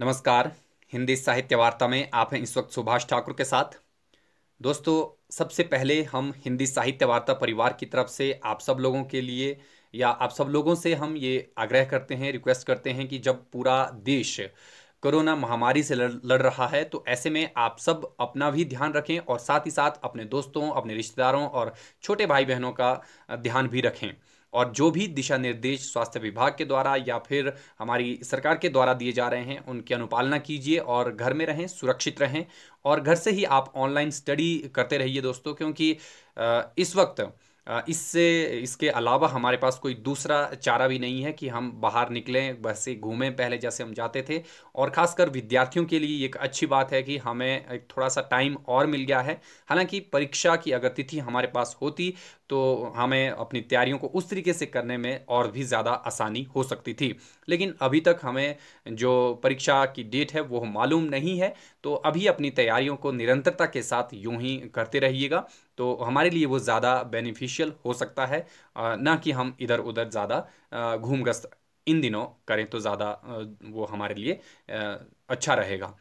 नमस्कार हिंदी साहित्य वार्ता में आप हैं इस वक्त सुभाष ठाकुर के साथ दोस्तों सबसे पहले हम हिंदी साहित्य वार्ता परिवार की तरफ से आप सब लोगों के लिए या आप सब लोगों से हम ये आग्रह करते हैं रिक्वेस्ट करते हैं कि जब पूरा देश कोरोना महामारी से लड़, लड़ रहा है तो ऐसे में आप सब अपना भी ध्यान रखें और साथ ही साथ अपने दोस्तों अपने रिश्तेदारों और छोटे भाई बहनों का ध्यान भी रखें और जो भी दिशा निर्देश स्वास्थ्य विभाग के द्वारा या फिर हमारी सरकार के द्वारा दिए जा रहे हैं उनकी अनुपालना कीजिए और घर में रहें सुरक्षित रहें और घर से ही आप ऑनलाइन स्टडी करते रहिए दोस्तों क्योंकि इस वक्त इससे इसके अलावा हमारे पास कोई दूसरा चारा भी नहीं है कि हम बाहर निकलें वैसे घूमें पहले जैसे हम जाते थे और ख़ासकर विद्यार्थियों के लिए एक अच्छी बात है कि हमें एक थोड़ा सा टाइम और मिल गया है हालांकि परीक्षा की अगर तिथि हमारे पास होती तो हमें अपनी तैयारियों को उस तरीके से करने में और भी ज़्यादा आसानी हो सकती थी लेकिन अभी तक हमें जो परीक्षा की डेट है वो मालूम नहीं है तो अभी अपनी तैयारियों को निरंतरता के साथ यूं ही करते रहिएगा तो हमारे लिए वो ज़्यादा बेनिफिशियल हो सकता है ना कि हम इधर उधर ज़्यादा घूम गस्त इन दिनों करें तो ज़्यादा वो हमारे लिए अच्छा रहेगा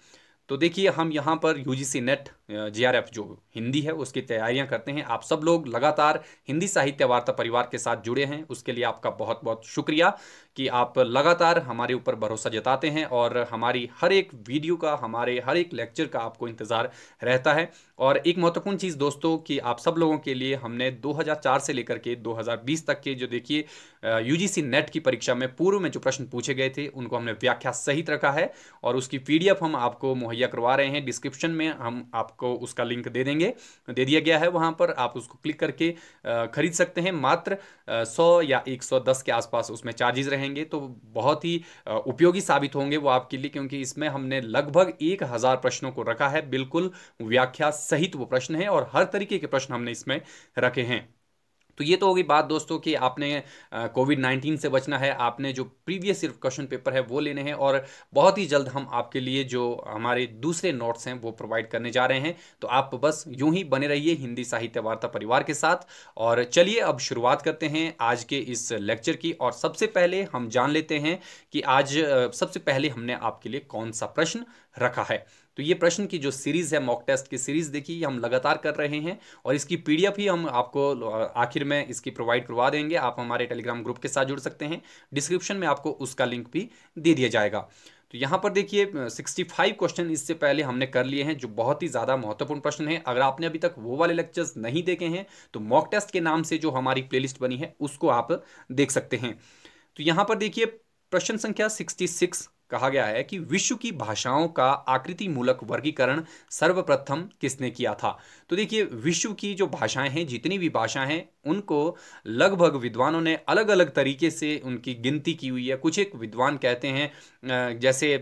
तो देखिए हम यहाँ पर यू नेट जीआरएफ जो हिंदी है उसकी तैयारियां करते हैं आप सब लोग लगातार हिंदी साहित्य वार्ता परिवार के साथ जुड़े हैं उसके लिए आपका बहुत बहुत शुक्रिया कि आप लगातार हमारे ऊपर भरोसा जताते हैं और हमारी हर एक वीडियो का हमारे हर एक लेक्चर का आपको इंतज़ार रहता है और एक महत्वपूर्ण चीज़ दोस्तों कि आप सब लोगों के लिए हमने 2004 से लेकर के 2020 तक के जो देखिए यूजीसी नेट की परीक्षा में पूर्व में जो प्रश्न पूछे गए थे उनको हमने व्याख्या सहित रखा है और उसकी पी हम आपको मुहैया करवा रहे हैं डिस्क्रिप्शन में हम आप आपको उसका लिंक दे देंगे दे दिया गया है वहां पर आप उसको क्लिक करके ख़रीद सकते हैं मात्र सौ या एक सौ दस के आसपास उसमें चार्जेस रहेंगे तो बहुत ही उपयोगी साबित होंगे वो आपके लिए क्योंकि इसमें हमने लगभग एक हज़ार प्रश्नों को रखा है बिल्कुल व्याख्या सहित वो प्रश्न है और हर तरीके के प्रश्न हमने इसमें रखे हैं तो ये तो होगी बात दोस्तों कि आपने कोविड नाइन्टीन से बचना है आपने जो प्रीवियस सिर्फ क्वेश्चन पेपर है वो लेने हैं और बहुत ही जल्द हम आपके लिए जो हमारे दूसरे नोट्स हैं वो प्रोवाइड करने जा रहे हैं तो आप बस यूं ही बने रहिए हिंदी साहित्य वार्ता परिवार के साथ और चलिए अब शुरुआत करते हैं आज के इस लेक्चर की और सबसे पहले हम जान लेते हैं कि आज सबसे पहले हमने आपके लिए कौन सा प्रश्न रखा है तो ये प्रश्न की जो सीरीज़ है मॉक टेस्ट की सीरीज़ देखिए हम लगातार कर रहे हैं और इसकी पीडीएफ ही हम आपको आखिर में इसकी प्रोवाइड करवा देंगे आप हमारे टेलीग्राम ग्रुप के साथ जुड़ सकते हैं डिस्क्रिप्शन में आपको उसका लिंक भी दे दिया जाएगा तो यहाँ पर देखिए 65 क्वेश्चन इससे पहले हमने कर लिए हैं जो बहुत ही ज़्यादा महत्वपूर्ण प्रश्न है अगर आपने अभी तक वो वाले लेक्चर्स नहीं देखे हैं तो मॉक टेस्ट के नाम से जो हमारी प्लेलिस्ट बनी है उसको आप देख सकते हैं तो यहाँ पर देखिए प्रश्न संख्या 66 कहा गया है कि विश्व की भाषाओं का आकृति मूलक वर्गीकरण सर्वप्रथम किसने किया था तो देखिए विश्व की जो भाषाएं हैं जितनी भी भाषाएं हैं उनको लगभग विद्वानों ने अलग अलग तरीके से उनकी गिनती की हुई है कुछ एक विद्वान कहते हैं जैसे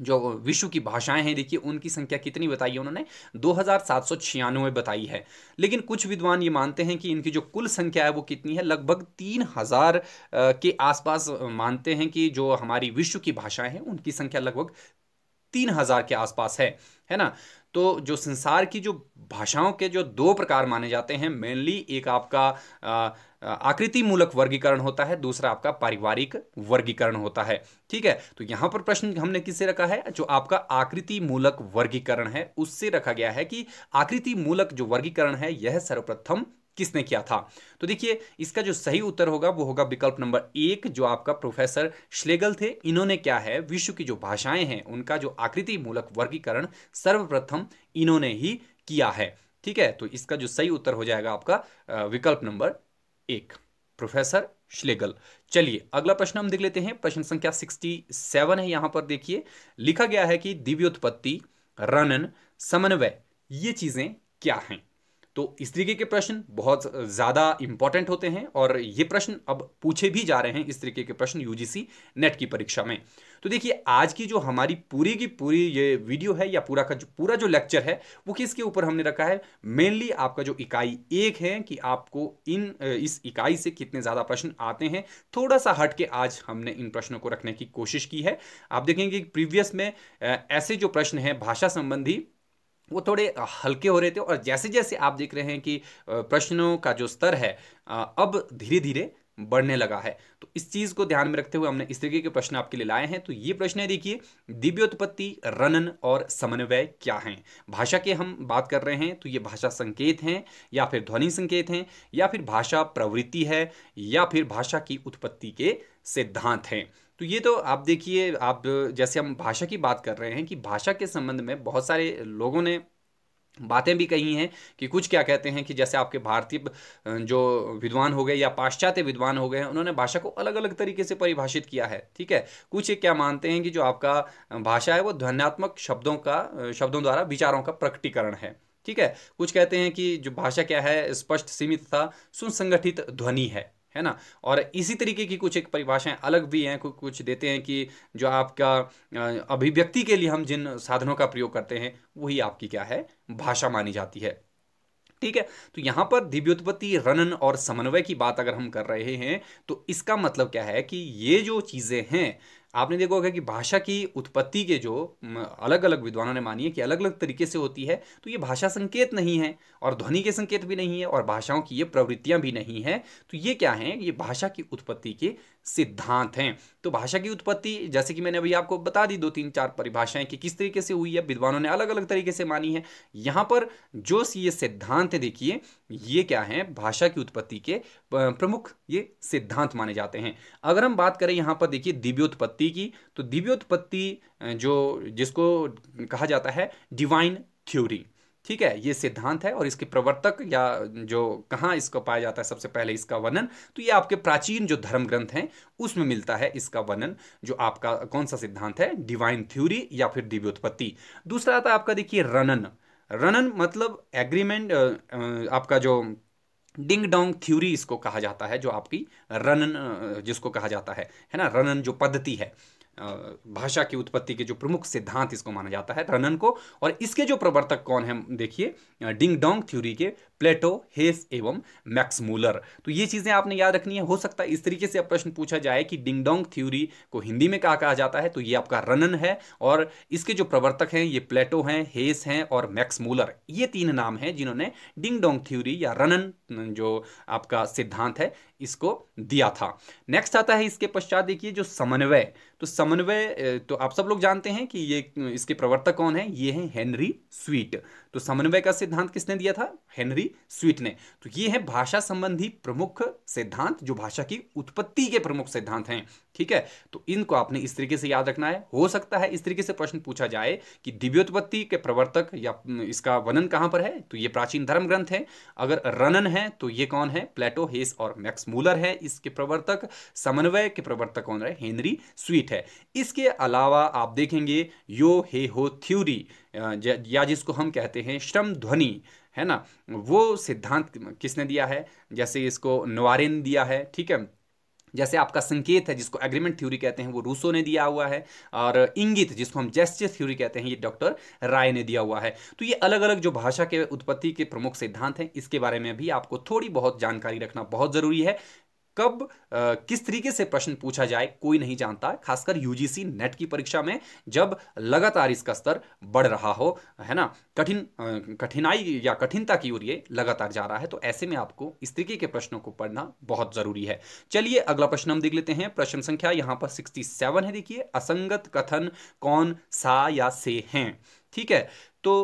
जो विश्व की भाषाएं हैं देखिए उनकी संख्या कितनी बताई है उन्होंने दो हज़ार बताई है लेकिन कुछ विद्वान ये मानते हैं कि इनकी जो कुल संख्या है वो कितनी है लगभग तीन हज़ार के आसपास मानते हैं कि जो हमारी विश्व की भाषाएं हैं उनकी संख्या लगभग तीन हज़ार के आसपास है है ना तो जो संसार की जो भाषाओं के जो दो प्रकार माने जाते हैं मेनली एक आपका आकृति मूलक वर्गीकरण होता है दूसरा आपका पारिवारिक वर्गीकरण होता है ठीक है तो यहां पर प्रश्न हमने किससे रखा है जो आपका आकृति मूलक वर्गीकरण है उससे रखा गया है कि आकृति मूलक जो वर्गीकरण है यह सर्वप्रथम किसने किया था तो देखिए इसका जो सही उत्तर होगा वो होगा विकल्प नंबर एक जो आपका प्रोफेसर श्लेगल थे इन्होंने क्या है विश्व की जो भाषाएं हैं उनका जो आकृति मूलक वर्गीकरण सर्वप्रथम इन्होंने ही किया है ठीक है तो इसका जो सही उत्तर हो जाएगा आपका विकल्प नंबर एक प्रोफेसर श्लेगल चलिए अगला प्रश्न हम देख लेते हैं प्रश्न संख्या सेवन है यहां पर देखिए लिखा गया है कि दिव्योत्पत्ति रनन समन्वय ये चीजें क्या हैं तो इस तरीके के प्रश्न बहुत ज़्यादा इंपॉर्टेंट होते हैं और ये प्रश्न अब पूछे भी जा रहे हैं इस तरीके के प्रश्न यूजीसी नेट की परीक्षा में तो देखिए आज की जो हमारी पूरी की पूरी ये वीडियो है या पूरा का जो पूरा जो लेक्चर है वो किसके ऊपर हमने रखा है मेनली आपका जो इकाई एक है कि आपको इन इस इकाई से कितने ज़्यादा प्रश्न आते हैं थोड़ा सा हट के आज हमने इन प्रश्नों को रखने की कोशिश की है आप देखेंगे प्रीवियस में ऐसे जो प्रश्न हैं भाषा संबंधी वो थोड़े हल्के हो रहे थे और जैसे जैसे आप देख रहे हैं कि प्रश्नों का जो स्तर है अब धीरे धीरे बढ़ने लगा है तो इस चीज़ को ध्यान में रखते हुए हमने इस तरीके के प्रश्न आपके लिए लाए हैं तो ये प्रश्न है देखिए दिव्योत्पत्ति रनन और समन्वय क्या हैं भाषा के हम बात कर रहे हैं तो ये भाषा संकेत हैं या फिर ध्वनि संकेत हैं या फिर भाषा प्रवृत्ति है या फिर भाषा की उत्पत्ति के सिद्धांत हैं तो ये तो आप देखिए आप जैसे हम भाषा की बात कर रहे हैं कि भाषा के संबंध में बहुत सारे लोगों ने बातें भी कही हैं कि कुछ क्या कहते हैं कि जैसे आपके भारतीय जो विद्वान हो गए या पाश्चात्य विद्वान हो गए हैं उन्होंने भाषा को अलग अलग तरीके से परिभाषित किया है ठीक है कुछ ये क्या मानते हैं कि जो आपका भाषा है वो ध्वन्यात्मक शब्दों का शब्दों द्वारा विचारों का प्रकटीकरण है ठीक है कुछ कहते हैं कि जो भाषा क्या है स्पष्ट सीमित था सुसंगठित ध्वनि है है ना और इसी तरीके की कुछ एक परिभाषाएं अलग भी हैं कुछ देते हैं कि जो आपका अभिव्यक्ति के लिए हम जिन साधनों का प्रयोग करते हैं वही आपकी क्या है भाषा मानी जाती है ठीक है तो यहां पर दिव्योत्पत्ति रनन और समन्वय की बात अगर हम कर रहे हैं तो इसका मतलब क्या है कि ये जो चीज़ें हैं आपने देखा होगा कि भाषा की उत्पत्ति के जो अलग अलग विद्वानों ने मानी है कि अलग अलग तरीके से होती है तो ये भाषा संकेत नहीं है और ध्वनि के संकेत भी नहीं है और भाषाओं की ये प्रवृत्तियां भी नहीं है तो ये क्या है ये भाषा की उत्पत्ति के सिद्धांत हैं तो भाषा की उत्पत्ति जैसे कि मैंने अभी आपको बता दी दो तीन चार परिभाषाएं कि किस तरीके से हुई है विद्वानों ने अलग अलग तरीके से मानी है यहाँ पर जो ये सिद्धांत देखिए ये क्या है भाषा की उत्पत्ति के प्रमुख ये सिद्धांत माने जाते हैं अगर हम बात करें यहाँ पर देखिए दिव्योत्पत्ति उत्पत्ति की तो दिव्योत्पत्ति जो जिसको कहा जाता है डिवाइन थ्योरी ठीक है ये सिद्धांत है और इसके प्रवर्तक या जो कहाँ इसको पाया जाता है सबसे पहले इसका वर्णन तो ये आपके प्राचीन जो धर्म ग्रंथ हैं उसमें मिलता है इसका वर्णन जो आपका कौन सा सिद्धांत है डिवाइन थ्योरी या फिर दिव्योत्पत्ति दूसरा आता है आपका देखिए रनन रनन मतलब एग्रीमेंट आपका जो डिंग डोंग थ्योरी इसको कहा जाता है जो आपकी रनन जिसको कहा जाता है है ना रनन जो पद्धति है भाषा की उत्पत्ति के जो प्रमुख सिद्धांत इसको माना जाता है रनन को और इसके जो प्रवर्तक कौन है देखिए डिंग डोंग थ्योरी के प्लेटो हेस एवं मैक्स मूलर तो ये चीज़ें आपने याद रखनी है हो सकता है इस तरीके से अब प्रश्न पूछा जाए कि डिंग डोंग थ्योरी को हिंदी में कहा कहा जाता है तो ये आपका रनन है और इसके जो प्रवर्तक हैं ये प्लेटो हैं हेस हैं और मैक्स मूलर ये तीन नाम हैं जिन्होंने डिंग डोंग थ्योरी या रनन जो आपका सिद्धांत है इसको दिया था नेक्स्ट आता है इसके पश्चात देखिए जो समन्वय तो समन्वय तो आप सब लोग जानते हैं कि ये इसके प्रवर्तक कौन है ये हैं हेनरी स्वीट तो समन्वय का सिद्धांत किसने दिया था हेनरी स्वीट ने तो ये है भाषा संबंधी प्रमुख सिद्धांत जो भाषा की उत्पत्ति के प्रमुख सिद्धांत हैं ठीक है तो इनको आपने इस तरीके से याद रखना है हो सकता है इस तरीके से प्रश्न पूछा जाए कि दिव्योत्पत्ति के प्रवर्तक या इसका वर्णन कहां पर है तो ये प्राचीन धर्म ग्रंथ है अगर रनन है तो ये कौन है प्लेटो हेस और मैक्स मूलर है इसके प्रवर्तक समन्वय के प्रवर्तक कौन रहे हेनरी स्वीट है इसके अलावा आप देखेंगे यो हे हो थ्यूरी या जिसको हम कहते हैं श्रम ध्वनि है ना वो सिद्धांत किसने दिया है जैसे इसको नवारिन दिया है ठीक है जैसे आपका संकेत है जिसको एग्रीमेंट थ्योरी कहते हैं वो रूसो ने दिया हुआ है और इंगित जिसको हम जेस्चर थ्योरी कहते हैं ये डॉक्टर राय ने दिया हुआ है तो ये अलग अलग जो भाषा के उत्पत्ति के प्रमुख सिद्धांत हैं इसके बारे में भी आपको थोड़ी बहुत जानकारी रखना बहुत ज़रूरी है कब आ, किस तरीके से प्रश्न पूछा जाए कोई नहीं जानता खासकर यूजीसी नेट की परीक्षा में जब लगातार इसका स्तर बढ़ रहा हो है ना कठिन कठिनाई या कठिनता की ओर ये लगातार जा रहा है तो ऐसे में आपको इस तरीके के प्रश्नों को पढ़ना बहुत जरूरी है चलिए अगला प्रश्न हम देख लेते हैं प्रश्न संख्या यहाँ पर सिक्सटी है देखिए असंगत कथन कौन सा या से हैं ठीक है तो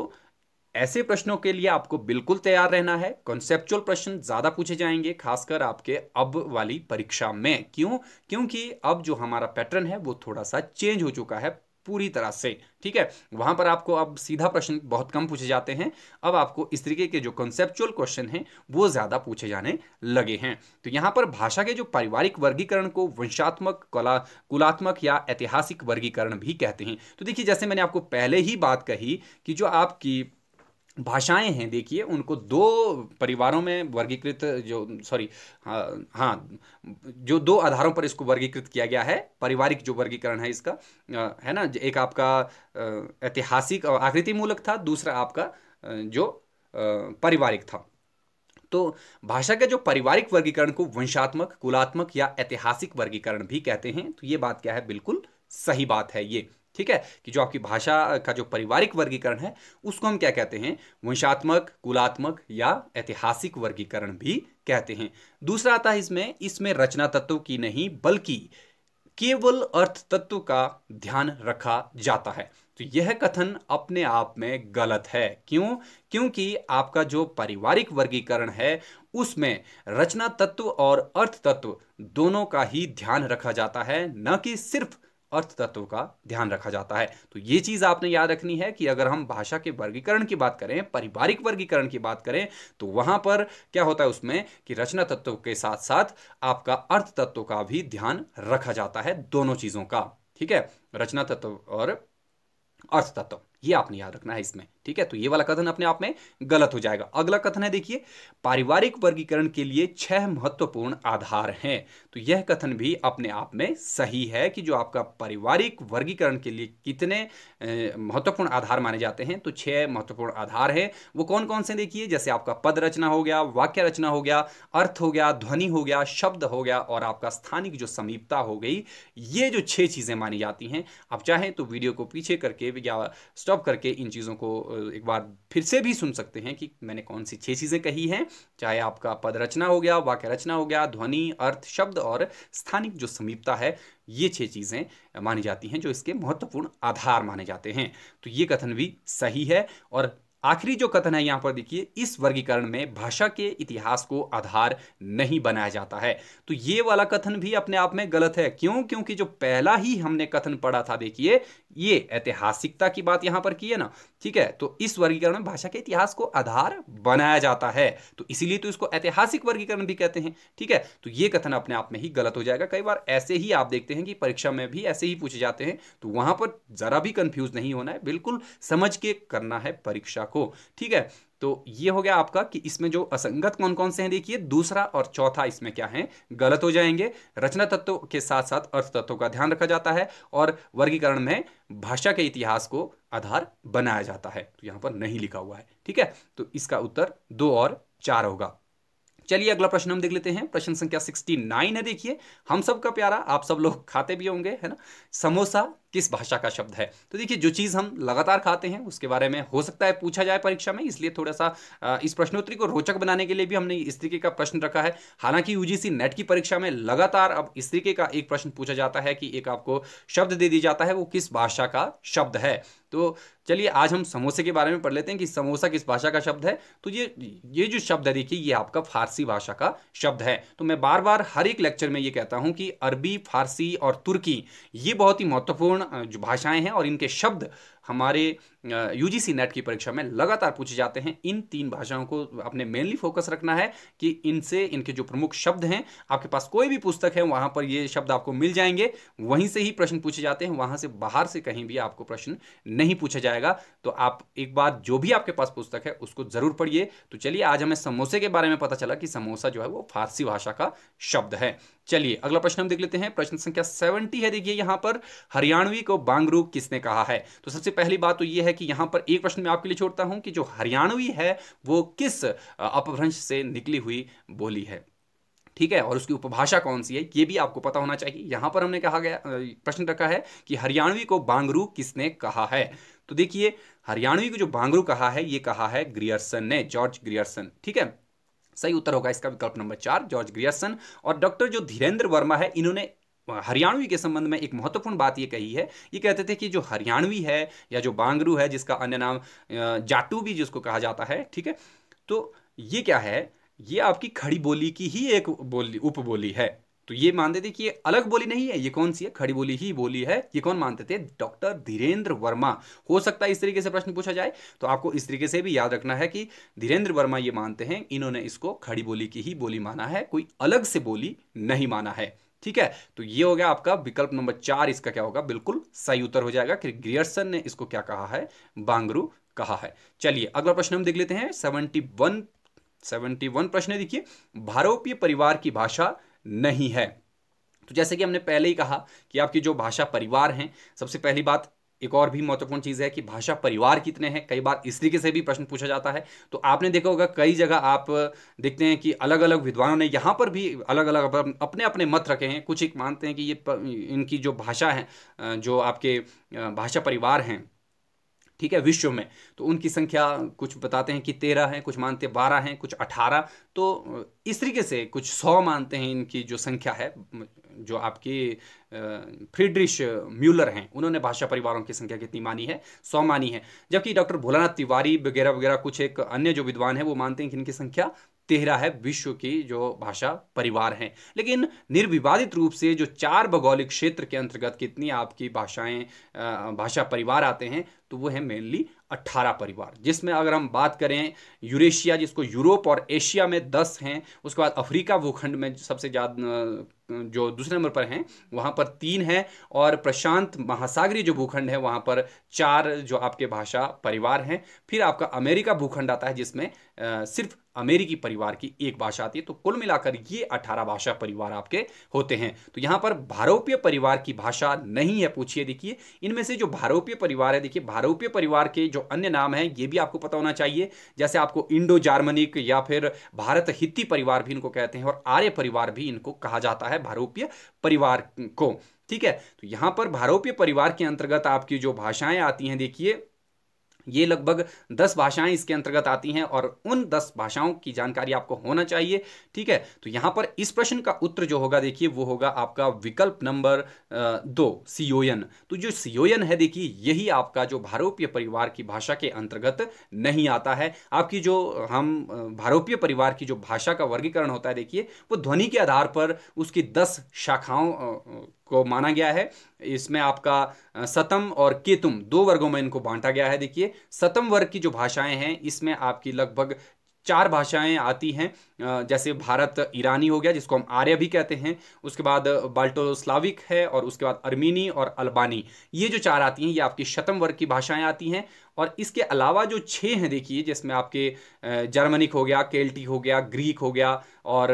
ऐसे प्रश्नों के लिए आपको बिल्कुल तैयार रहना है कॉन्सेप्चुअल प्रश्न ज़्यादा पूछे जाएंगे खासकर आपके अब वाली परीक्षा में क्यों क्योंकि अब जो हमारा पैटर्न है वो थोड़ा सा चेंज हो चुका है पूरी तरह से ठीक है वहां पर आपको अब सीधा प्रश्न बहुत कम पूछे जाते हैं अब आपको इस तरीके के जो कॉन्सेप्चुअल क्वेश्चन हैं वो ज्यादा पूछे जाने लगे हैं तो यहां पर भाषा के जो पारिवारिक वर्गीकरण को वंशात्मक कला कुलात्मक या ऐतिहासिक वर्गीकरण भी कहते हैं तो देखिए जैसे मैंने आपको पहले ही बात कही कि जो आपकी भाषाएं हैं देखिए उनको दो परिवारों में वर्गीकृत जो सॉरी हाँ, हाँ, जो दो आधारों पर इसको वर्गीकृत किया गया है पारिवारिक जो वर्गीकरण है इसका है ना एक आपका ऐतिहासिक आकृति मूलक था दूसरा आपका जो पारिवारिक था तो भाषा के जो पारिवारिक वर्गीकरण को वंशात्मक कुलात्मक या ऐतिहासिक वर्गीकरण भी कहते हैं तो ये बात क्या है बिल्कुल सही बात है ये ठीक है कि जो आपकी भाषा का जो पारिवारिक वर्गीकरण है उसको हम क्या कहते हैं वंशात्मक कुलात्मक या ऐतिहासिक वर्गीकरण भी कहते हैं दूसरा आता है इसमें इसमें रचना तत्व की नहीं बल्कि केवल अर्थ तत्व का ध्यान रखा जाता है तो यह कथन अपने आप में गलत है क्यों क्योंकि आपका जो पारिवारिक वर्गीकरण है उसमें रचना तत्व और अर्थ तत्व दोनों का ही ध्यान रखा जाता है न कि सिर्फ अर्थ तत्व का ध्यान रखा जाता है तो ये चीज़ आपने याद रखनी है कि अगर हम भाषा के वर्गीकरण की बात करें पारिवारिक वर्गीकरण की बात करें तो वहां पर क्या होता है उसमें कि रचना तत्व के साथ साथ आपका अर्थ तत्व का भी ध्यान रखा जाता है दोनों चीज़ों का ठीक है रचना तत्व और अर्थ तत्व ये आपने याद रखना है इसमें ठीक है तो ये वाला कथन अपने आप में गलत हो जाएगा अगला कथन है देखिए पारिवारिक वर्गीकरण के लिए छह महत्वपूर्ण आधार हैं तो यह कथन भी अपने आप में सही है कि जो आपका पारिवारिक वर्गीकरण के लिए कितने महत्वपूर्ण आधार माने जाते हैं तो छह महत्वपूर्ण आधार है वो कौन कौन से देखिए जैसे आपका पद रचना हो गया वाक्य रचना हो गया अर्थ हो गया ध्वनि हो गया शब्द हो गया और आपका स्थानिक जो समीपता हो गई ये जो छह चीजें मानी जाती हैं आप चाहें तो वीडियो को पीछे करके या स्टॉप करके इन चीज़ों को एक बार फिर से भी सुन सकते हैं कि मैंने कौन सी छह चीज़ें कही हैं चाहे आपका पद रचना हो गया वाक्य रचना हो गया ध्वनि अर्थ शब्द और स्थानिक जो समीपता है ये छह चीज़ें मानी जाती हैं जो इसके महत्वपूर्ण आधार माने जाते हैं तो ये कथन भी सही है और आखिरी जो कथन है यहां पर देखिए इस वर्गीकरण में भाषा के इतिहास को आधार नहीं बनाया जाता है तो ये वाला कथन भी अपने आप में गलत है क्यों क्योंकि जो पहला ही हमने कथन पढ़ा था देखिए ये ऐतिहासिकता की बात यहां पर की है ना ठीक है तो इस वर्गीकरण में भाषा के इतिहास को आधार बनाया जाता है तो इसीलिए तो इसको ऐतिहासिक वर्गीकरण भी कहते हैं ठीक है तो ये कथन अपने आप में ही गलत हो जाएगा कई बार ऐसे ही आप देखते हैं कि परीक्षा में भी ऐसे ही पूछे जाते हैं तो वहां पर जरा भी कंफ्यूज नहीं होना है बिल्कुल समझ के करना है परीक्षा को ठीक है तो ये हो गया आपका कि इसमें जो असंगत कौन कौन से हैं देखिए दूसरा और चौथा इसमें क्या है गलत हो जाएंगे रचना तत्व के साथ साथ अर्थ तत्व का ध्यान रखा जाता है और वर्गीकरण में भाषा के इतिहास को आधार बनाया जाता है तो यहां पर नहीं लिखा हुआ है ठीक है तो इसका उत्तर दो और चार होगा चलिए अगला प्रश्न हम देख लेते हैं प्रश्न संख्या 69 है देखिए हम सब का प्यारा आप सब लोग खाते भी होंगे है ना समोसा किस भाषा का शब्द है तो देखिए जो चीज़ हम लगातार खाते हैं उसके बारे में हो सकता है पूछा जाए परीक्षा में इसलिए थोड़ा सा इस प्रश्नोत्तरी को रोचक बनाने के लिए भी हमने इस तरीके का प्रश्न रखा है हालांकि यूजीसी नेट की परीक्षा में लगातार अब इस तरीके का एक प्रश्न पूछा जाता है कि एक आपको शब्द दे दिया जाता है वो किस भाषा का शब्द है तो चलिए आज हम समोसे के बारे में पढ़ लेते हैं कि समोसा किस भाषा का शब्द है तो ये ये जो शब्द है देखिए ये आपका फारसी भाषा का शब्द है तो मैं बार बार हर एक लेक्चर में ये कहता हूँ कि अरबी फारसी और तुर्की ये बहुत ही महत्वपूर्ण महत्वपूर्ण जो भाषाएं हैं और इनके शब्द हमारे यूजीसी नेट की परीक्षा में लगातार पूछे जाते हैं इन तीन भाषाओं को आपने मेनली फोकस रखना है कि इनसे इनके जो प्रमुख शब्द हैं आपके पास कोई भी पुस्तक है वहां पर ये शब्द आपको मिल जाएंगे वहीं से ही प्रश्न पूछे जाते हैं वहां से बाहर से कहीं भी आपको प्रश्न नहीं पूछा जाएगा तो आप एक बार जो भी आपके पास पुस्तक है उसको ज़रूर पढ़िए तो चलिए आज हमें समोसे के बारे में पता चला कि समोसा जो है वो फारसी भाषा का शब्द है चलिए अगला प्रश्न हम देख लेते हैं प्रश्न संख्या सेवेंटी है देखिए यहां पर हरियाणवी को बांगरू किसने कहा है तो सबसे पहली बात तो ये है कि यहाँ पर एक प्रश्न मैं आपके लिए छोड़ता हूँ कि जो हरियाणवी है वो किस अपभ्रंश से निकली हुई बोली है ठीक है और उसकी उपभाषा कौन सी है ये भी आपको पता होना चाहिए यहाँ पर हमने कहा गया प्रश्न रखा है कि हरियाणवी को बांगरू किसने कहा है तो देखिए हरियाणवी को जो बांगरू कहा है ये कहा है ग्रियर्सन ने जॉर्ज ग्रियर्सन ठीक है सही उत्तर होगा इसका विकल्प नंबर चार जॉर्ज ग्रियर्सन और डॉक्टर जो धीरेन्द्र वर्मा है इन्होंने हरियाणवी के संबंध में एक महत्वपूर्ण बात ये कही है ये कहते थे कि जो हरियाणवी है या जो बांगरू है जिसका अन्य नाम जाटू भी जिसको कहा जाता है ठीक है तो ये क्या है ये आपकी खड़ी बोली की ही एक बोली उप बोली है तो ये मानते थे कि ये अलग बोली नहीं है ये कौन सी है खड़ी बोली ही बोली है ये कौन मानते थे डॉक्टर धीरेन्द्र वर्मा हो सकता है इस तरीके से प्रश्न पूछा जाए तो आपको इस तरीके से भी याद रखना है कि धीरेन्द्र वर्मा ये मानते हैं इन्होंने इसको खड़ी बोली की ही बोली माना है कोई अलग से बोली नहीं माना है ठीक है तो ये हो गया आपका विकल्प नंबर चार इसका क्या होगा बिल्कुल सही उत्तर हो जाएगा फिर ग्रियर्सन ने इसको क्या कहा है बांगरू कहा है चलिए अगला प्रश्न हम देख लेते हैं सेवेंटी वन सेवनटी वन प्रश्न देखिए भारोपीय परिवार की भाषा नहीं है तो जैसे कि हमने पहले ही कहा कि आपकी जो भाषा परिवार हैं सबसे पहली बात एक और भी महत्वपूर्ण चीज़ है कि भाषा परिवार कितने हैं कई बार इस तरीके से भी प्रश्न पूछा जाता है तो आपने देखा होगा कई जगह आप देखते हैं कि अलग अलग विद्वानों ने यहाँ पर भी अलग अलग अपने अपने मत रखे हैं कुछ एक मानते हैं कि ये इनकी जो भाषा है जो आपके भाषा परिवार हैं ठीक है विश्व में तो उनकी संख्या कुछ बताते हैं कि तेरह हैं कुछ मानते हैं बारह हैं कुछ अठारह तो इस तरीके से कुछ सौ मानते हैं इनकी जो संख्या है जो आपके फ्रीड्रिश म्यूलर हैं उन्होंने भाषा परिवारों की संख्या कितनी मानी है सौ मानी है जबकि डॉक्टर भोलानाथ तिवारी वगैरह वगैरह कुछ एक अन्य जो विद्वान है वो मानते हैं कि इनकी संख्या तेहरा है विश्व की जो भाषा परिवार हैं लेकिन निर्विवादित रूप से जो चार भौगोलिक क्षेत्र के अंतर्गत कितनी आपकी भाषाएं भाषा परिवार आते हैं तो वो है मेनली 18 परिवार जिसमें अगर हम बात करें यूरेशिया जिसको यूरोप और एशिया में 10 हैं उसके बाद अफ्रीका भूखंड में सबसे ज़्यादा जो दूसरे नंबर पर हैं वहाँ पर तीन हैं और प्रशांत महासागरी जो भूखंड है वहाँ पर चार जो आपके भाषा परिवार हैं फिर आपका अमेरिका भूखंड आता है जिसमें सिर्फ अमेरिकी परिवार की एक भाषा आती है तो कुल मिलाकर ये अठारह भाषा परिवार आपके होते हैं तो यहां पर भारोपीय परिवार की भाषा नहीं है पूछिए देखिए इनमें से जो भारोपीय परिवार है देखिए भारोपीय परिवार के जो अन्य नाम है ये भी आपको पता होना चाहिए जैसे आपको इंडो जार्मनिक या फिर भारत हित्ती परिवार भी इनको कहते हैं और आर्य परिवार भी इनको कहा जाता है भारोपीय परिवार को ठीक है तो यहां पर भारोपीय परिवार के अंतर्गत आपकी जो भाषाएं आती हैं देखिए ये लगभग दस भाषाएं इसके अंतर्गत आती हैं और उन दस भाषाओं की जानकारी आपको होना चाहिए ठीक है तो यहाँ पर इस प्रश्न का उत्तर जो होगा देखिए वो होगा आपका विकल्प नंबर दो सीओयन तो जो सीओयन है देखिए यही आपका जो भारोपीय परिवार की भाषा के अंतर्गत नहीं आता है आपकी जो हम भारोपीय परिवार की जो भाषा का वर्गीकरण होता है देखिए वो ध्वनि के आधार पर उसकी दस शाखाओं को माना गया है इसमें आपका सतम और केतुम दो वर्गों में इनको बांटा गया है देखिए सतम वर्ग की जो भाषाएं हैं इसमें आपकी लगभग चार भाषाएं आती हैं जैसे भारत ईरानी हो गया जिसको हम आर्य भी कहते हैं उसके बाद बाल्टोस्लाविक है और उसके बाद अर्मीनी और अल्बानी ये जो चार आती हैं ये आपकी शतम वर्ग की भाषाएं आती हैं और इसके अलावा जो छः हैं देखिए जिसमें आपके जर्मनिक हो गया केल्टी हो गया ग्रीक हो गया और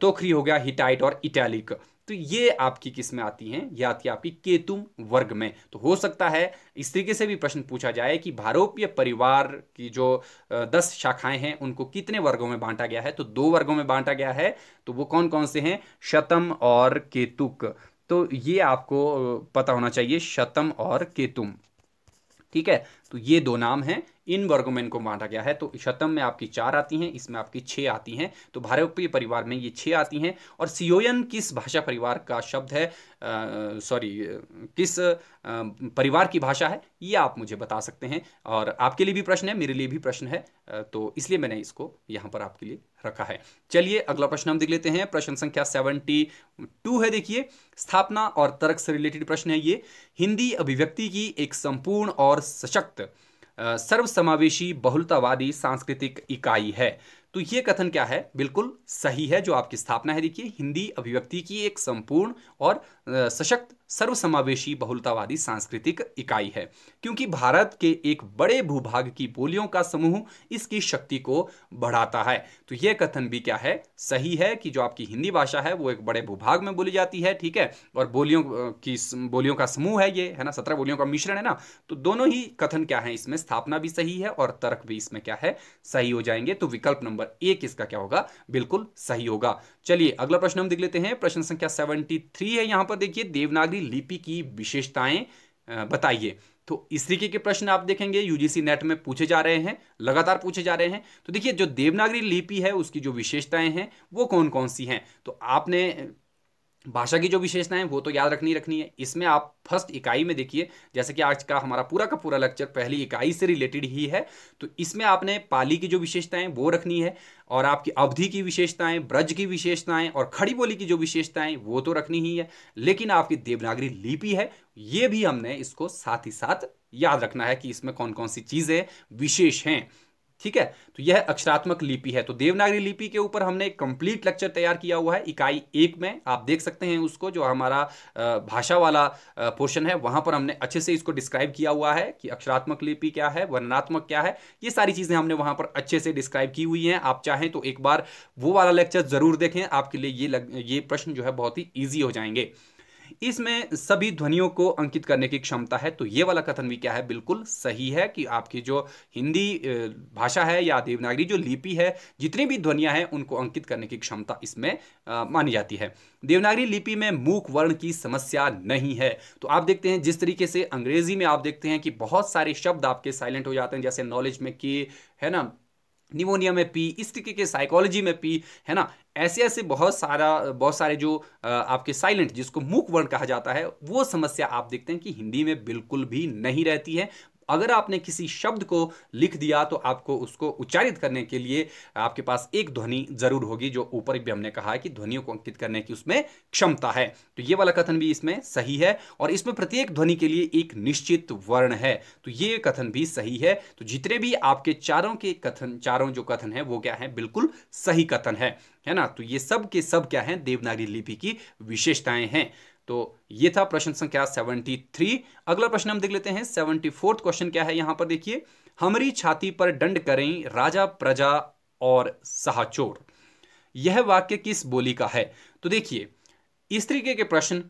तोखरी हो गया हिटाइट और इटैलिक तो ये आपकी किस में आती हैं ये आती है आपकी केतुम वर्ग में तो हो सकता है इस तरीके से भी प्रश्न पूछा जाए कि भारोपीय परिवार की जो दस शाखाएं हैं उनको कितने वर्गों में बांटा गया है तो दो वर्गों में बांटा गया है तो वो कौन कौन से हैं शतम और केतुक तो ये आपको पता होना चाहिए शतम और केतुम ठीक है तो ये दो नाम हैं इन वर्गों इनको बांटा गया है तो शतम में आपकी चार आती हैं इसमें आपकी छः आती हैं तो भारतीय परिवार में ये छः आती हैं और सियोयन किस भाषा परिवार का शब्द है सॉरी किस आ, परिवार की भाषा है ये आप मुझे बता सकते हैं और आपके लिए भी प्रश्न है मेरे लिए भी प्रश्न है तो इसलिए मैंने इसको यहाँ पर आपके लिए रखा है चलिए अगला प्रश्न हम देख लेते हैं प्रश्न संख्या सेवेंटी टू है देखिए स्थापना और तर्क से रिलेटेड प्रश्न है ये हिंदी अभिव्यक्ति की एक संपूर्ण और सशक्त सर्वसमावेशी बहुलतावादी सांस्कृतिक इकाई है तो ये कथन क्या है बिल्कुल सही है जो आपकी स्थापना है देखिए हिंदी अभिव्यक्ति की एक संपूर्ण और सशक्त सर्वसमावेशी बहुलतावादी सांस्कृतिक इकाई है क्योंकि भारत के एक बड़े भूभाग की बोलियों का समूह इसकी शक्ति को बढ़ाता है तो यह कथन भी क्या है सही है कि जो आपकी हिंदी भाषा है वो एक बड़े भूभाग में बोली जाती है ठीक है और बोलियों की बोलियों का समूह है ये है ना सत्रह बोलियों का मिश्रण है ना तो दोनों ही कथन क्या है इसमें स्थापना भी सही है और तर्क भी इसमें क्या है सही हो जाएंगे तो विकल्प नंबर एक इसका क्या होगा बिल्कुल सही होगा चलिए अगला प्रश्न हम देख लेते हैं प्रश्न संख्या सेवेंटी है यहां पर देखिए देवनागरी लिपि की विशेषताएं बताइए तो इस तरीके के प्रश्न आप देखेंगे यूजीसी नेट में पूछे जा रहे हैं लगातार पूछे जा रहे हैं तो देखिए जो देवनागरी लिपि है उसकी जो विशेषताएं हैं वो कौन कौन सी हैं तो आपने भाषा की जो विशेषताएं वो तो याद रखनी रखनी है इसमें आप फर्स्ट इकाई में देखिए जैसे कि आज का हमारा पूरा का पूरा लेक्चर पहली इकाई से रिलेटेड ही है तो इसमें आपने पाली की जो विशेषताएं वो रखनी है और आपकी अवधि की विशेषताएं ब्रज की विशेषताएं और खड़ी बोली की जो विशेषताएं वो तो रखनी ही है लेकिन आपकी देवनागरी लिपि है ये भी हमने इसको साथ ही साथ याद रखना है कि इसमें कौन कौन सी चीज़ें विशेष हैं ठीक है तो यह अक्षरात्मक लिपि है तो देवनागरी लिपि के ऊपर हमने एक कंप्लीट लेक्चर तैयार किया हुआ है इकाई एक में आप देख सकते हैं उसको जो हमारा भाषा वाला पोर्शन है वहां पर हमने अच्छे से इसको डिस्क्राइब किया हुआ है कि अक्षरात्मक लिपि क्या है वर्णात्मक क्या है ये सारी चीजें हमने वहां पर अच्छे से डिस्क्राइब की हुई है आप चाहें तो एक बार वो वाला लेक्चर जरूर देखें आपके लिए ये लग, ये प्रश्न जो है बहुत ही ईजी हो जाएंगे इसमें सभी ध्वनियों को अंकित करने की क्षमता है तो ये वाला कथन भी क्या है बिल्कुल सही है कि आपकी जो हिंदी भाषा है या देवनागरी जो लिपि है जितनी भी ध्वनियाँ हैं उनको अंकित करने की क्षमता इसमें मानी जाती है देवनागरी लिपि में मूक वर्ण की समस्या नहीं है तो आप देखते हैं जिस तरीके से अंग्रेजी में आप देखते हैं कि बहुत सारे शब्द आपके साइलेंट हो जाते हैं जैसे नॉलेज में कि है ना निमोनिया में पी इस तरीके के साइकोलॉजी में पी है ना ऐसे ऐसे बहुत सारा बहुत सारे जो आपके साइलेंट जिसको मूक वर्ण कहा जाता है वो समस्या आप देखते हैं कि हिंदी में बिल्कुल भी नहीं रहती है अगर आपने किसी शब्द को लिख दिया तो आपको उसको उच्चारित करने के लिए आपके पास एक ध्वनि जरूर होगी जो ऊपर भी हमने कहा है कि ध्वनियों को अंकित करने की उसमें क्षमता है तो ये वाला कथन भी इसमें सही है और इसमें प्रत्येक ध्वनि के लिए एक निश्चित वर्ण है तो ये कथन भी सही है तो जितने भी आपके चारों के कथन चारों जो कथन है वो क्या है बिल्कुल सही कथन है है ना तो ये सब के सब क्या है देवनागरी लिपि की विशेषताएं हैं तो ये था प्रश्न संख्या 73 अगला प्रश्न हम देख लेते हैं सेवेंटी फोर्थ क्वेश्चन क्या है यहां पर देखिए हमारी छाती पर दंड करें राजा प्रजा और सहाचोर यह वाक्य किस बोली का है तो देखिए इस तरीके के प्रश्न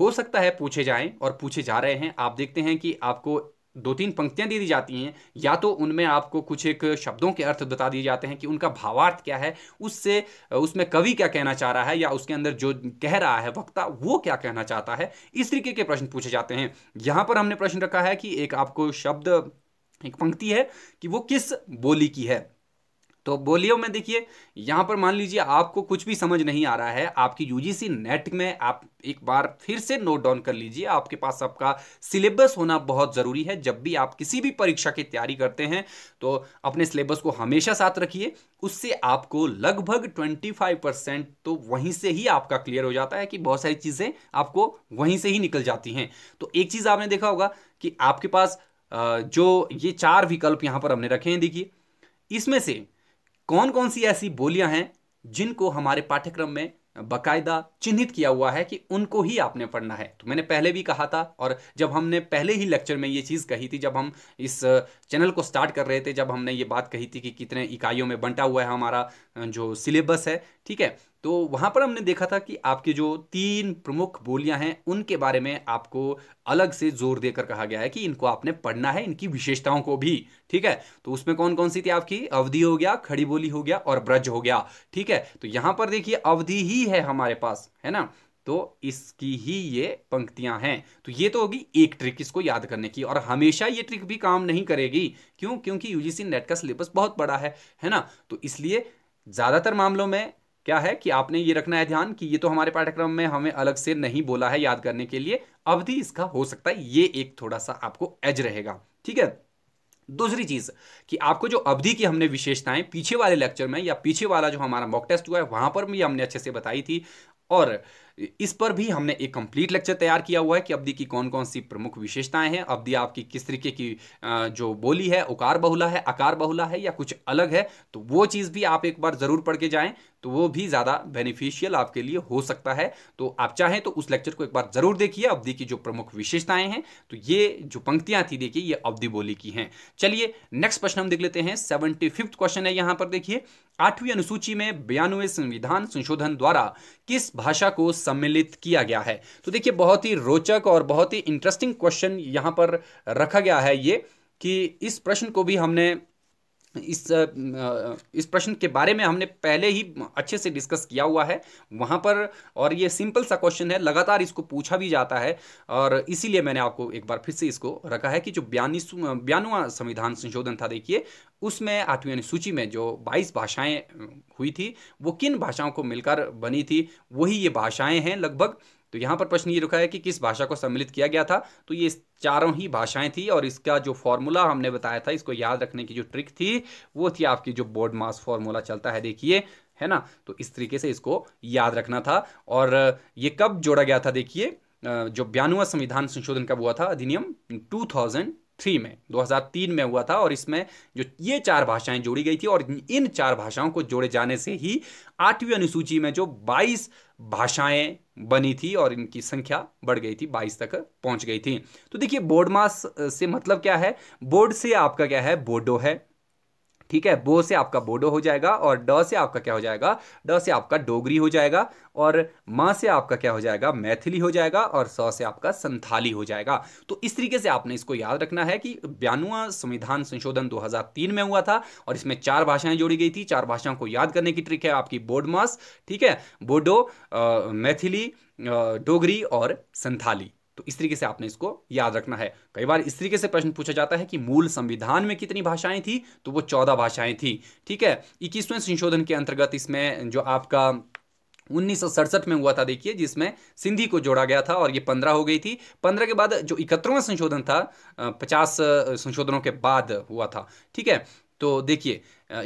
हो सकता है पूछे जाएं और पूछे जा रहे हैं आप देखते हैं कि आपको दो तीन पंक्तियां दे दी जाती हैं या तो उनमें आपको कुछ एक शब्दों के अर्थ बता दिए जाते हैं कि उनका भावार्थ क्या है उससे उसमें कवि क्या कहना चाह रहा है या उसके अंदर जो कह रहा है वक्ता वो क्या कहना चाहता है इस तरीके के प्रश्न पूछे जाते हैं यहां पर हमने प्रश्न रखा है कि एक आपको शब्द एक पंक्ति है कि वो किस बोली की है तो बोलियो में देखिए यहाँ पर मान लीजिए आपको कुछ भी समझ नहीं आ रहा है आपकी यूजीसी नेट में आप एक बार फिर से नोट डाउन कर लीजिए आपके पास आपका सिलेबस होना बहुत ज़रूरी है जब भी आप किसी भी परीक्षा की तैयारी करते हैं तो अपने सिलेबस को हमेशा साथ रखिए उससे आपको लगभग 25 परसेंट तो वहीं से ही आपका क्लियर हो जाता है कि बहुत सारी चीज़ें आपको वहीं से ही निकल जाती हैं तो एक चीज़ आपने देखा होगा कि आपके पास जो ये चार विकल्प यहाँ पर हमने रखे हैं देखिए इसमें से कौन कौन सी ऐसी बोलियां हैं जिनको हमारे पाठ्यक्रम में बाकायदा चिन्हित किया हुआ है कि उनको ही आपने पढ़ना है तो मैंने पहले भी कहा था और जब हमने पहले ही लेक्चर में ये चीज़ कही थी जब हम इस चैनल को स्टार्ट कर रहे थे जब हमने ये बात कही थी कि कितने इकाइयों में बंटा हुआ है हमारा जो सिलेबस है ठीक है तो वहां पर हमने देखा था कि आपके जो तीन प्रमुख बोलियां हैं उनके बारे में आपको अलग से जोर देकर कहा गया है कि इनको आपने पढ़ना है इनकी विशेषताओं को भी ठीक है तो उसमें कौन कौन सी थी आपकी अवधि हो गया खड़ी बोली हो गया और ब्रज हो गया ठीक है तो यहां पर देखिए अवधि ही है हमारे पास है ना तो इसकी ही ये पंक्तियां हैं तो ये तो होगी एक ट्रिक इसको याद करने की और हमेशा ये ट्रिक भी काम नहीं करेगी क्यों क्योंकि यूजीसी नेट का सिलेबस बहुत बड़ा है है ना तो इसलिए ज़्यादातर मामलों में क्या है कि आपने ये रखना है ध्यान कि ये तो हमारे पाठ्यक्रम में हमें अलग से नहीं बोला है याद करने के लिए अवधि इसका हो सकता है ये एक थोड़ा सा आपको एज रहेगा ठीक है दूसरी चीज कि आपको जो अवधि की हमने विशेषताएं पीछे वाले लेक्चर में या पीछे वाला जो हमारा मॉक टेस्ट हुआ है वहां पर भी हमने अच्छे से बताई थी और इस पर भी हमने एक कंप्लीट लेक्चर तैयार किया हुआ है कि अवधि की कौन कौन सी प्रमुख विशेषताएं हैं अवधि आपकी किस तरीके की जो बोली है उकार बहुला है आकार बहुला है या कुछ अलग है तो वो चीज़ भी आप एक बार ज़रूर पढ़ के जाएं तो वो भी ज़्यादा बेनिफिशियल आपके लिए हो सकता है तो आप चाहें तो उस लेक्चर को एक बार ज़रूर देखिए अवधि की जो प्रमुख विशेषताएं हैं तो ये जो पंक्तियां थी देखिए ये अवधि बोली की हैं चलिए नेक्स्ट प्रश्न हम देख लेते हैं सेवेंटी फिफ्थ क्वेश्चन है यहाँ पर देखिए आठवीं अनुसूची में बयानवे संविधान संशोधन द्वारा किस भाषा को सम्मिलित किया गया है तो देखिए बहुत ही रोचक और बहुत ही इंटरेस्टिंग क्वेश्चन यहाँ पर रखा गया है ये कि इस प्रश्न को भी हमने इस इस प्रश्न के बारे में हमने पहले ही अच्छे से डिस्कस किया हुआ है वहाँ पर और ये सिंपल सा क्वेश्चन है लगातार इसको पूछा भी जाता है और इसीलिए मैंने आपको एक बार फिर से इसको रखा है कि जो बयानी बयानवा संविधान संशोधन था देखिए उसमें आठवीं अनुसूची में जो 22 भाषाएं हुई थी वो किन भाषाओं को मिलकर बनी थी वही ये भाषाएँ हैं लगभग तो यहाँ पर प्रश्न ये रखा है कि किस भाषा को सम्मिलित किया गया था तो ये चारों ही भाषाएं थी और इसका जो फॉर्मूला हमने बताया था इसको याद रखने की जो ट्रिक थी वो थी आपकी जो बोर्ड मास फॉर्मूला चलता है देखिए है ना तो इस तरीके से इसको याद रखना था और ये कब जोड़ा गया था देखिए जो बयानवा संविधान संशोधन कब हुआ था अधिनियम 2003 में 2003 में हुआ था और इसमें जो ये चार भाषाएं जोड़ी गई थी और इन चार भाषाओं को जोड़े जाने से ही आठवीं अनुसूची में जो 22 भाषाएं बनी थी और इनकी संख्या बढ़ गई थी 22 तक पहुंच गई थी तो देखिए बोर्ड मास से मतलब क्या है बोर्ड से आपका क्या है बोडो है ठीक है बो से आपका बोडो हो जाएगा और ड से आपका क्या हो जाएगा ड से आपका डोगरी हो जाएगा और माँ से आपका क्या हो जाएगा मैथिली हो जाएगा और स से आपका संथाली हो जाएगा तो इस तरीके से आपने इसको याद रखना है कि बयानवा संविधान संशोधन 2003 में हुआ था और इसमें चार भाषाएं जोड़ी गई थी चार भाषाओं को याद करने की ट्रिक है आपकी बोर्ड मास ठीक है बोडो मैथिली डोगरी और संथाली तो इस तरीके से आपने इसको याद रखना है कई बार इस तरीके से प्रश्न पूछा जाता है कि मूल संविधान में कितनी भाषाएं थी तो वो चौदह भाषाएं थी ठीक है इक्कीसवें संशोधन के अंतर्गत इसमें जो आपका उन्नीस में हुआ था देखिए जिसमें सिंधी को जोड़ा गया था और ये पंद्रह हो गई थी पंद्रह के बाद जो इकहत्तरवा संशोधन था पचास संशोधनों के बाद हुआ था ठीक है तो देखिए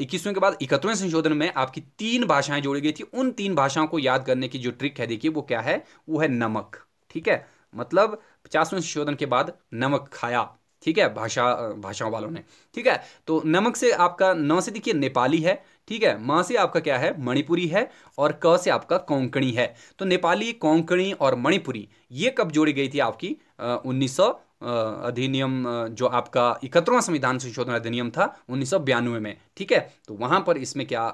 इक्कीसवें के बाद इकहत्तरवें संशोधन में आपकी तीन भाषाएं जोड़ी गई थी उन तीन भाषाओं को याद करने की जो ट्रिक है देखिए वो क्या है वो है नमक ठीक है मतलब पचासवें संशोधन के बाद नमक खाया ठीक है भाषा भाषाओं वालों ने ठीक है तो नमक से आपका न से देखिए नेपाली है ठीक है माँ से आपका क्या है मणिपुरी है और क से आपका कोंकणी है तो नेपाली कोंकणी और मणिपुरी ये कब जोड़ी गई थी आपकी उन्नीस सौ अधिनियम जो आपका इकहत्तरवां संविधान संशोधन अधिनियम था उन्नीस में ठीक है तो वहां पर इसमें क्या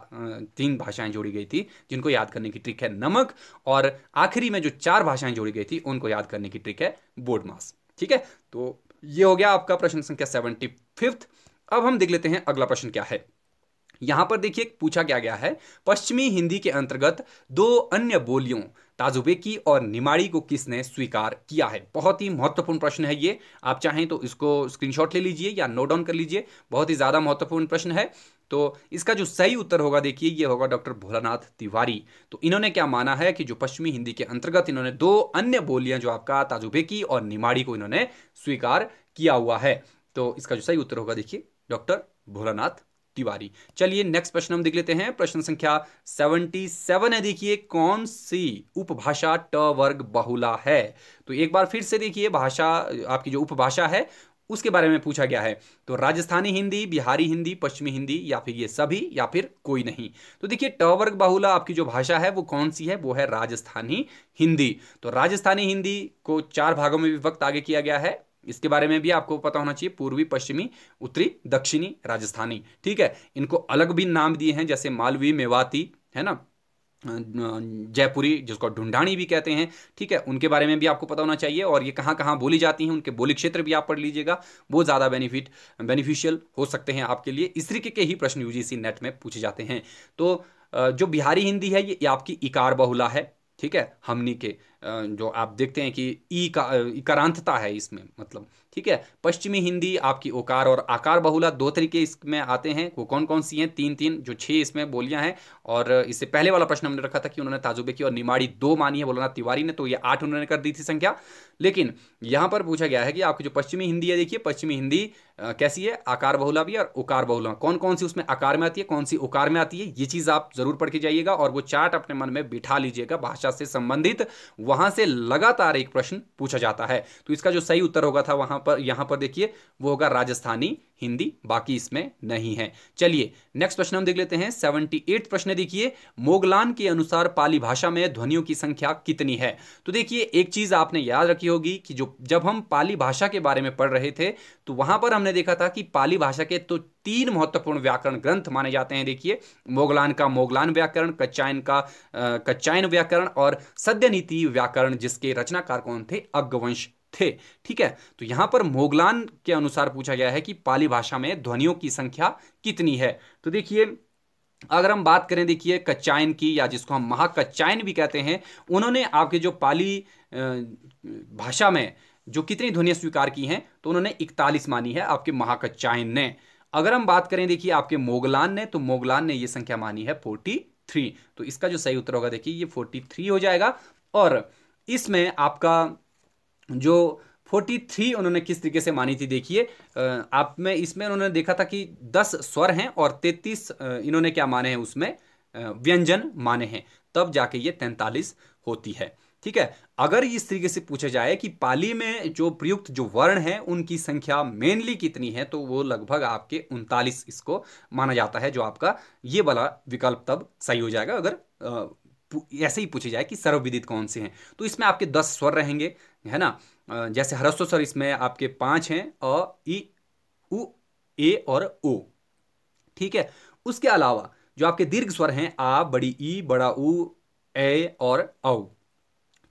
तीन भाषाएं जोड़ी गई थी जिनको याद करने की ट्रिक है नमक और आखिरी में जो चार भाषाएं जोड़ी गई थी उनको याद करने की ट्रिक है बोर्ड मास ठीक है तो ये हो गया आपका प्रश्न संख्या सेवेंटी फिफ्थ अब हम देख लेते हैं अगला प्रश्न क्या है यहां पर देखिए पूछा क्या गया है पश्चिमी हिंदी के अंतर्गत दो अन्य बोलियों ताजुबेकी और निमाड़ी को किसने स्वीकार किया है बहुत ही महत्वपूर्ण प्रश्न है ये आप चाहें तो इसको स्क्रीनशॉट ले लीजिए या नोट डाउन कर लीजिए बहुत ही ज़्यादा महत्वपूर्ण प्रश्न है तो इसका जो सही उत्तर होगा देखिए ये होगा डॉक्टर भोलानाथ तिवारी तो इन्होंने क्या माना है कि जो पश्चिमी हिंदी के अंतर्गत इन्होंने दो अन्य बोलियां जो आपका ताजुबेकी और निमाड़ी को इन्होंने स्वीकार किया हुआ है तो इसका जो सही उत्तर होगा देखिए डॉक्टर भोलानाथ की बारी चलिए नेक्स्ट प्रश्न हम देख लेते हैं प्रश्न संख्या 77 है देखिए कौन सी उपभाषा ट वर्ग बहुला है तो एक बार फिर से देखिए भाषा आपकी जो उपभाषा है उसके बारे में पूछा गया है तो राजस्थानी हिंदी बिहारी हिंदी पश्चिमी हिंदी या फिर ये सभी या फिर कोई नहीं तो देखिए ट वर्ग बाहुला आपकी जो भाषा है वो कौन सी है वो है राजस्थानी हिंदी तो राजस्थानी हिंदी को चार भागों में विभक्त आगे किया गया है इसके बारे में भी आपको पता होना चाहिए पूर्वी पश्चिमी उत्तरी दक्षिणी राजस्थानी ठीक है इनको अलग भी नाम दिए हैं जैसे मालवी मेवाती है ना जयपुरी जिसको ढूंढाणी भी कहते हैं ठीक है उनके बारे में भी आपको पता होना चाहिए और ये कहाँ कहाँ बोली जाती हैं उनके बोली क्षेत्र भी आप पढ़ लीजिएगा वो ज़्यादा बेनिफिट बेनिफिशियल हो सकते हैं आपके लिए इस तरीके के ही प्रश्न यूजीसी नेट में पूछे जाते हैं तो जो बिहारी हिंदी है ये आपकी इकार बहुला है ठीक है हमनी के जो आप देखते हैं कि ई का इकारांतता है इसमें मतलब ठीक है पश्चिमी हिंदी आपकी ओकार और आकार बहुला दो तरीके इसमें आते हैं वो कौन कौन सी हैं तीन तीन जो छह इसमें बोलियां हैं और इससे पहले वाला प्रश्न हमने रखा था कि उन्होंने ताजुबे की और निमाड़ी दो मानी है बोलाना तिवारी ने तो ये आठ उन्होंने कर दी थी संख्या लेकिन यहां पर पूछा गया है कि आपकी जो पश्चिमी हिंदी है देखिए पश्चिमी हिंदी कैसी है आकार बहुला भी और उकार बहुला कौन कौन सी उसमें आकार में आती है कौन सी उकार में आती है ये चीज़ आप जरूर पढ़ के जाइएगा और वो चार्ट अपने मन में बिठा लीजिएगा भाषा से संबंधित वहां से लगातार एक प्रश्न पूछा जाता है तो इसका जो सही उत्तर होगा था वहां यहां पर यहां पर देखिए वो होगा राजस्थानी हिंदी बाकी इसमें नहीं है चलिए नेक्स्ट प्रश्न हम देख लेते हैं सेवनटी एट प्रश्न देखिए मोगलान के अनुसार पाली भाषा में ध्वनियों की संख्या कितनी है तो देखिए एक चीज आपने याद रखी होगी कि जो जब हम पाली भाषा के बारे में पढ़ रहे थे तो वहां पर हमने देखा था कि पाली भाषा के तो तीन महत्वपूर्ण व्याकरण ग्रंथ माने जाते हैं देखिए मोगलान का मोगलान व्याकरण कच्चायन का कच्चायन व्याकरण और सद्यनीति व्याकरण जिसके रचनाकार कौन थे अग्गवंश थे ठीक है तो यहां पर मोगलान के अनुसार पूछा गया है कि पाली भाषा में ध्वनियों की संख्या कितनी है तो देखिए अगर हम बात करें देखिए कच्चायन की या जिसको हम महाकच्चायन भी कहते हैं उन्होंने आपके जो पाली भाषा में जो कितनी ध्वनिया स्वीकार की हैं तो उन्होंने इकतालीस मानी है आपके महाकच्चायन ने अगर हम बात करें देखिए आपके मोगलान ने तो मोगलान ने ये संख्या मानी है फोर्टी थ्री तो इसका जो सही उत्तर होगा देखिए ये फोर्टी थ्री हो जाएगा और इसमें आपका जो 43 उन्होंने किस तरीके से मानी थी देखिए आप में इसमें उन्होंने देखा था कि 10 स्वर हैं और 33 इन्होंने क्या माने हैं उसमें व्यंजन माने हैं तब जाके ये 43 होती है ठीक है अगर इस तरीके से पूछा जाए कि पाली में जो प्रयुक्त जो वर्ण हैं उनकी संख्या मेनली कितनी है तो वो लगभग आपके उनतालीस इसको माना जाता है जो आपका ये वाला विकल्प तब सही हो जाएगा अगर ऐसे ही पूछे जाए कि सर्वविदित कौन से हैं तो इसमें आपके दस स्वर रहेंगे है ना जैसे हरस्व सर इसमें आपके पांच हैं अ ई उ ए और ओ ठीक है उसके अलावा जो आपके दीर्घ स्वर हैं आ बड़ी ई बड़ा उ ए और औ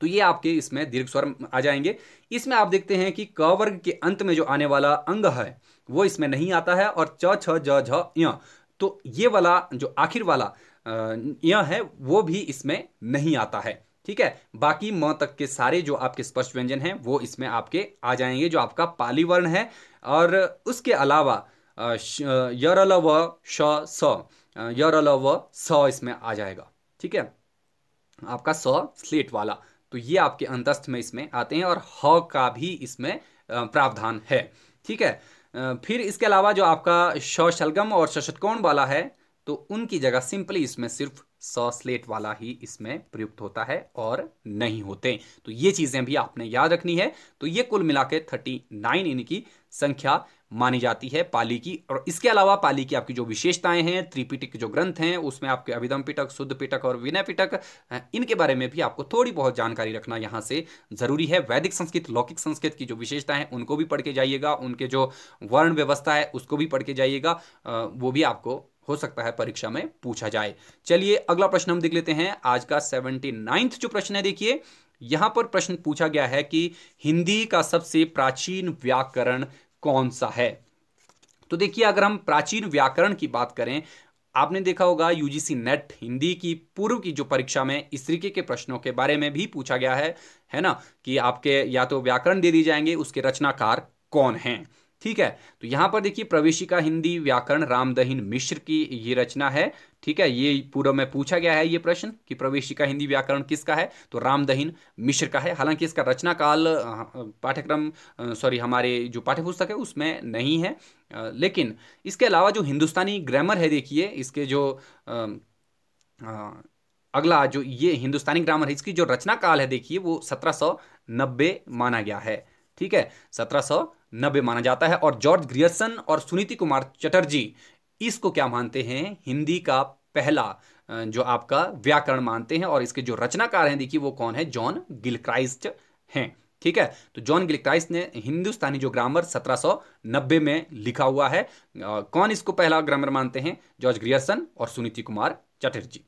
तो ये आपके इसमें दीर्घ स्वर आ जाएंगे इसमें आप देखते हैं कि क वर्ग के अंत में जो आने वाला अंग है वो इसमें नहीं आता है और च छ ज झ य तो ये वाला जो आखिर वाला य है वो भी इसमें नहीं आता है ठीक है बाकी म तक के सारे जो आपके स्पष्ट व्यंजन हैं वो इसमें आपके आ जाएंगे जो आपका पाली वर्ण है और उसके अलावा यल व श स यर व स इसमें आ जाएगा ठीक है आपका स स्लेट वाला तो ये आपके अंतस्थ में इसमें आते हैं और ह का भी इसमें प्रावधान है ठीक है फिर इसके अलावा जो आपका श शलगम और शशतकोण वाला है तो उनकी जगह सिंपली इसमें सिर्फ सॉसलेट वाला ही इसमें प्रयुक्त होता है और नहीं होते तो ये चीज़ें भी आपने याद रखनी है तो ये कुल मिला के थर्टी नाइन इनकी संख्या मानी जाती है पाली की और इसके अलावा पाली की आपकी जो विशेषताएं हैं त्रिपिटक जो ग्रंथ हैं उसमें आपके अभिधम पिटक शुद्ध पिटक और विनय पिटक इनके बारे में भी आपको थोड़ी बहुत जानकारी रखना यहाँ से जरूरी है वैदिक संस्कृत लौकिक संस्कृत की जो विशेषताएं हैं उनको भी पढ़ के जाइएगा उनके जो वर्ण व्यवस्था है उसको भी पढ़ के जाइएगा वो भी आपको हो सकता है परीक्षा में पूछा जाए चलिए अगला प्रश्न हम देख लेते हैं आज का सेवेंटी नाइन्थ जो प्रश्न है देखिए यहां पर प्रश्न पूछा गया है कि हिंदी का सबसे प्राचीन व्याकरण कौन सा है तो देखिए अगर हम प्राचीन व्याकरण की बात करें आपने देखा होगा यूजीसी नेट हिंदी की पूर्व की जो परीक्षा में इस तरीके के प्रश्नों के बारे में भी पूछा गया है है ना कि आपके या तो व्याकरण दे दिए जाएंगे उसके रचनाकार कौन हैं ठीक है तो यहाँ पर देखिए प्रवेशिका हिंदी व्याकरण रामदहीन मिश्र की ये रचना है ठीक है ये पूर्व में पूछा गया है ये प्रश्न कि प्रवेशिका हिंदी व्याकरण किसका है तो रामदहीन मिश्र का है हालांकि इसका रचना काल हाँ, पाठ्यक्रम सॉरी हमारे जो पाठ्यपुस्तक है उसमें नहीं है लेकिन इसके अलावा जो हिंदुस्तानी ग्रामर है देखिए इसके जो अगला जो ये हिंदुस्तानी ग्रामर है इसकी जो रचना काल है देखिए वो सत्रह माना गया है ठीक है सत्रह नब्बे माना जाता है और जॉर्ज ग्रियर्सन और सुनीति कुमार चटर्जी इसको क्या मानते हैं हिंदी का पहला जो आपका व्याकरण मानते हैं और इसके जो रचनाकार हैं देखिए वो कौन है जॉन गिलक्राइस्ट हैं ठीक है तो जॉन गिलक्राइस्ट ने हिंदुस्तानी जो ग्रामर 1790 में लिखा हुआ है कौन इसको पहला ग्रामर मानते हैं जॉर्ज ग्रियर्सन और सुनीति कुमार चटर्जी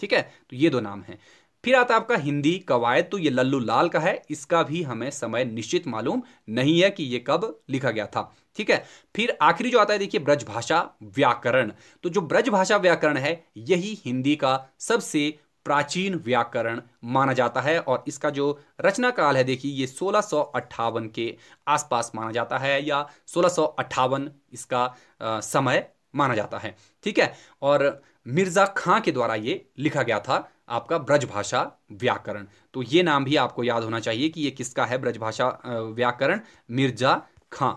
ठीक है तो ये दो नाम हैं फिर आता आपका हिंदी कवायद तो ये लल्लू लाल का है इसका भी हमें समय निश्चित मालूम नहीं है कि ये कब लिखा गया था ठीक है फिर आखिरी जो आता है देखिए ब्रजभाषा व्याकरण तो जो ब्रजभाषा व्याकरण है यही हिंदी का सबसे प्राचीन व्याकरण माना जाता है और इसका जो रचना काल है देखिए ये सोलह के आसपास माना जाता है या सोलह इसका आ, समय माना जाता है ठीक है और मिर्ज़ा खां के द्वारा ये लिखा गया था आपका ब्रजभाषा व्याकरण तो ये नाम भी आपको याद होना चाहिए कि ये किसका है ब्रजभाषा व्याकरण मिर्जा खां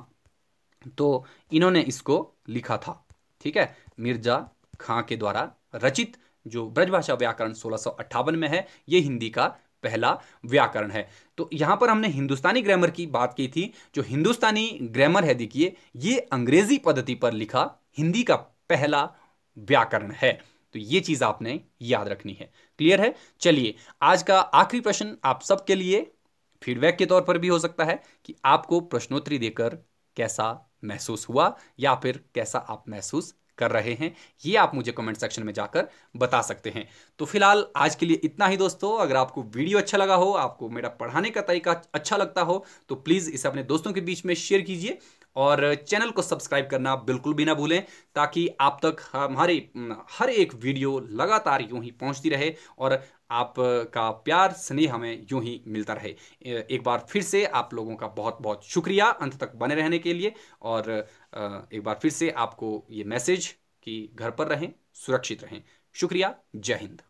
तो इन्होंने इसको लिखा था ठीक है मिर्जा खां के द्वारा रचित जो ब्रजभाषा व्याकरण सोलह में है ये हिंदी का पहला व्याकरण है तो यहां पर हमने हिंदुस्तानी ग्रामर की बात की थी जो हिंदुस्तानी ग्रामर है देखिए ये अंग्रेजी पद्धति पर लिखा हिंदी का पहला व्याकरण है तो ये चीज आपने याद रखनी है क्लियर है चलिए आज का आखिरी प्रश्न आप सबके लिए फीडबैक के तौर पर भी हो सकता है कि आपको प्रश्नोत्तरी देकर कैसा महसूस हुआ या फिर कैसा आप महसूस कर रहे हैं ये आप मुझे कमेंट सेक्शन में जाकर बता सकते हैं तो फिलहाल आज के लिए इतना ही दोस्तों अगर आपको वीडियो अच्छा लगा हो आपको मेरा पढ़ाने का तरीका अच्छा लगता हो तो प्लीज़ इसे अपने दोस्तों के बीच में शेयर कीजिए और चैनल को सब्सक्राइब करना बिल्कुल भी ना भूलें ताकि आप तक हमारे हर एक वीडियो लगातार यूं ही पहुंचती रहे और आपका प्यार स्नेह हमें यूं ही मिलता रहे एक बार फिर से आप लोगों का बहुत बहुत शुक्रिया अंत तक बने रहने के लिए और एक बार फिर से आपको ये मैसेज कि घर पर रहें सुरक्षित रहें शुक्रिया जय हिंद